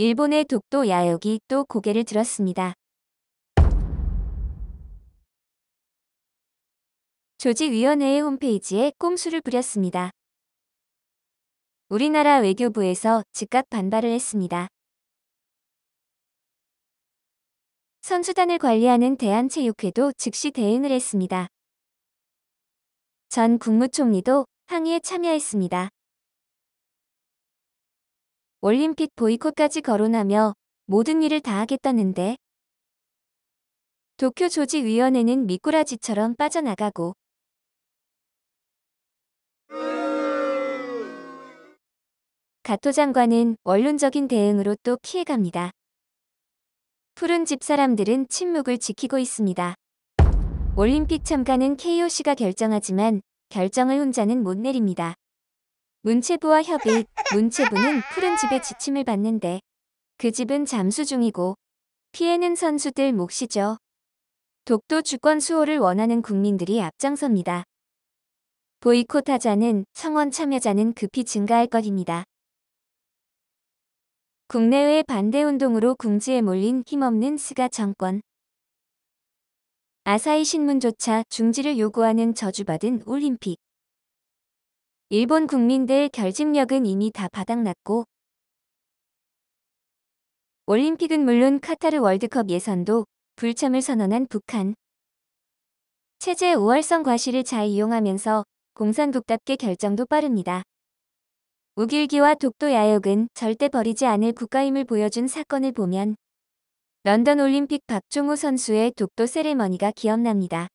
일본의 독도 야욕이또 고개를 들었습니다. 조직위원회의 홈페이지에 꼼수를 부렸습니다. 우리나라 외교부에서 즉각 반발을 했습니다. 선수단을 관리하는 대한체육회도 즉시 대응을 했습니다. 전 국무총리도 항의에 참여했습니다. 올림픽 보이콧까지 거론하며 모든 일을 다하겠다는데 도쿄 조직위원회는 미꾸라지처럼 빠져나가고 가토 장관은 원론적인 대응으로 또 피해갑니다. 푸른 집 사람들은 침묵을 지키고 있습니다. 올림픽 참가는 KOC가 결정하지만 결정을 혼자는 못 내립니다. 문체부와 협의, 문체부는 푸른 집의 지침을 받는데 그 집은 잠수 중이고 피해는 선수들 몫이죠. 독도 주권 수호를 원하는 국민들이 앞장섭니다. 보이콧하자는 성원 참여자는 급히 증가할 것입니다. 국내외 반대운동으로 궁지에 몰린 힘없는 스가 정권. 아사히 신문조차 중지를 요구하는 저주받은 올림픽. 일본 국민들 결집력은 이미 다 바닥났고 올림픽은 물론 카타르 월드컵 예선도 불참을 선언한 북한. 체제 우월성 과실을잘 이용하면서 공산국답게 결정도 빠릅니다. 우길기와 독도 야욕은 절대 버리지 않을 국가임을 보여준 사건을 보면 런던 올림픽 박종호 선수의 독도 세레머니가 기억납니다.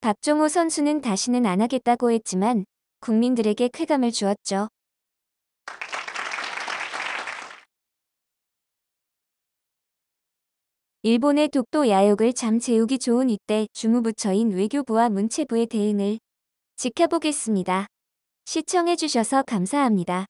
박종호 선수는 다시는 안 하겠다고 했지만 국민들에게 쾌감을 주었죠. 일본의 독도 야욕을 잠 재우기 좋은 이때 주무부처인 외교부와 문체부의 대응을 지켜보겠습니다. 시청해주셔서 감사합니다.